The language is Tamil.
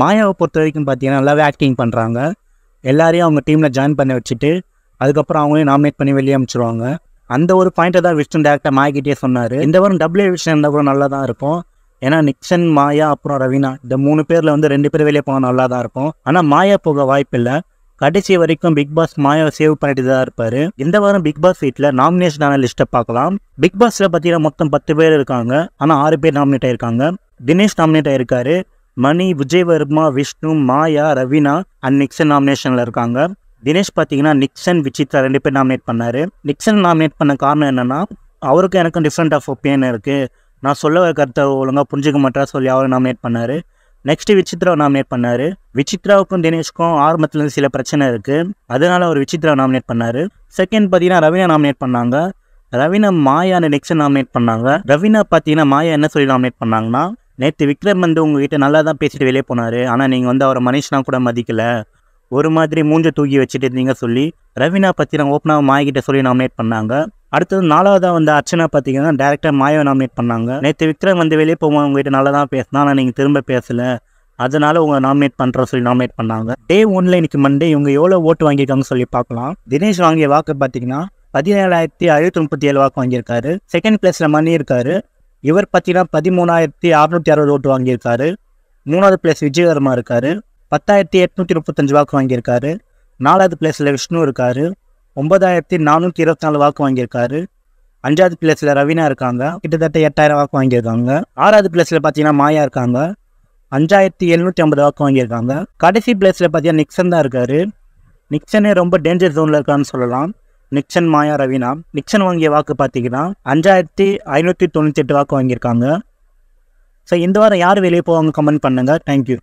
மாயாவை பொறுத்த வரைக்கும் பார்த்தீங்கன்னா நல்லாவே ஆக்டிங் பண்ணுறாங்க எல்லாரையும் அவங்க டீமில் ஜாயின் பண்ண வச்சுட்டு அதுக்கப்புறம் அவங்களையும் நாமினேட் பண்ணி வெளியே அமைச்சிருவாங்க அந்த ஒரு பாயிண்ட்டை தான் விஷ்ணு டேரக்டர் மாயக்கிட்டே சொன்னார் இந்த வாரம் டபுள்யூ விஷயம் இருந்தால் கூட நல்லா தான் இருக்கும் ஏன்னா நிக்சன் மாயா அப்புறம் ரவீனா இந்த மூணு பேரில் வந்து ரெண்டு பேர் வெளியே போனால் நல்லா தான் இருக்கும் ஆனால் மாயா போக வாய்ப்பு இல்லை கடைசி வரைக்கும் பிக் பாஸ் மாயாவை சேவ் பண்ணிட்டு தான் இருப்பார் இந்த வாரம் பிக் பாஸ் வீட்டில் நாமினேஷன் லிஸ்ட்டை பார்க்கலாம் பிக் பாஸில் பார்த்தீங்கன்னா மொத்தம் பத்து பேர் இருக்காங்க ஆனால் ஆறு பேர் நாமினேட் ஆயிருக்காங்க தினேஷ் நாமினேட் ஆயிருக்காரு மணி விஜயவர்மா விஷ்ணு மாயா ரவினா அண்ட் நிக்சன் நாமினேஷனில் இருக்காங்க தினேஷ் பார்த்தீங்கன்னா நிக்சன் விசித்ரா ரெண்டு பேர் நாமினேட் பண்ணார் நிக்சன் நாமினேட் பண்ண காரணம் என்னென்னா அவருக்கு எனக்கும் டிஃப்ரெண்ட் ஆஃப் ஒப்பீனியன் இருக்குது நான் சொல்ல வர கருத்தை ஒழுங்காக புரிஞ்சுக்க மாட்டேன் சொல்லி அவரை நாமினேட் பண்ணார் நெக்ஸ்ட்டு விசித்ரா நாமினேட் பண்ணார் விசித்ராவுக்கும் தினேஷ்க்கும் ஆரம்பத்துலேருந்து சில பிரச்சனை இருக்குது அதனால் அவர் விசித்ரா நாமினேட் பண்ணார் செகண்ட் பார்த்தீங்கன்னா ரவினா நாமினேட் பண்ணாங்க ரவீனா மாயா நெக்ஸ்ட் நாமினேட் பண்ணாங்க ரவீனா பார்த்தீங்கன்னா மாயா என்ன சொல்லி நாமினேட் பண்ணாங்கன்னா நேற்று விக்ரம் வந்து உங்ககிட்ட நல்லா தான் பேசிட்டு வெளியே போனார் ஆனால் நீங்கள் வந்து அவரை மனுஷனா கூட மதிக்கலை ஒரு மாதிரி மூஞ்சை தூக்கி வச்சுட்டு இருந்தீங்க சொல்லி ரவினா பற்றி நான் ஓப்பனாக மாய்கிட்ட சொல்லி நாமினேட் பண்ணாங்க அடுத்தது நாலாவதாக வந்து அர்ச்சனா பார்த்தீங்கன்னா டேரக்டாக மாயாவை நாமினேட் பண்ணாங்க நேற்று விக்ரம் வந்து வெளியே போவோம் உங்ககிட்ட நல்லா தான் பேசினா ஆனால் நீங்கள் திரும்ப பேசலை அதனால் உங்க நாமினேட் பண்ணுற சொல்லி நாமினேட் பண்ணாங்க டே ஒன்ல இன்னைக்கு மண்டே இவங்க எவ்வளோ ஓட்டு வாங்கியிருக்காங்கன்னு சொல்லி பார்க்கலாம் தினேஷ் வாங்கிய வாக்கு பார்த்தீங்கன்னா பதினேழாயிரத்தி அறுபத்தி முப்பத்தி ஏழு வாக்கு வாங்கியிருக்காரு செகண்ட் பிளேஸில் மணி இருக்காரு இவர் பார்த்தீங்கன்னா பதிமூணாயிரத்தி அறுநூத்தி அறுபது ஓட்டு வாங்கியிருக்காரு மூணாவது பிளேஸ் விஜயகரமாக இருக்கார் பத்தாயிரத்தி எட்நூற்றி முப்பத்தஞ்சு வாக்கு வாங்கியிருக்காரு நாலாவது பிளேஸில் விஷ்ணு இருக்கார் ஒன்பதாயிரத்தி நானூற்றி இருபத்தி நாலு வாக்கு வாங்கியிருக்காரு அஞ்சாவது பிளேஸில் ரவீனா இருக்காங்க கிட்டத்தட்ட எட்டாயிரம் வாக்கு வாங்கியிருக்காங்க ஆறாவது பிளேஸில் பார்த்தீங்கன்னா மாயா இருக்காங்க அஞ்சாயிரத்தி எழுநூற்றி ஐம்பது வாக்கு வாங்கியிருக்காங்க கடைசி பிளேஸில் பார்த்தீங்கன்னா நிக்சன் தான் இருக்கார் நிக்சனே ரொம்ப டேஞ்சர் ஜோனில் இருக்கான்னு சொல்லலாம் நிக்சன் மாயா ரவீனா நிக்சன் வாங்கிய வாக்கு பார்த்தீங்கன்னா அஞ்சாயிரத்தி ஐநூற்றி தொண்ணூற்றி எட்டு வாக்கு வாங்கியிருக்காங்க ஸோ இந்த வாரம் யார் வெளியே போவாங்க கமெண்ட் பண்ணுங்கள் தேங்க்யூ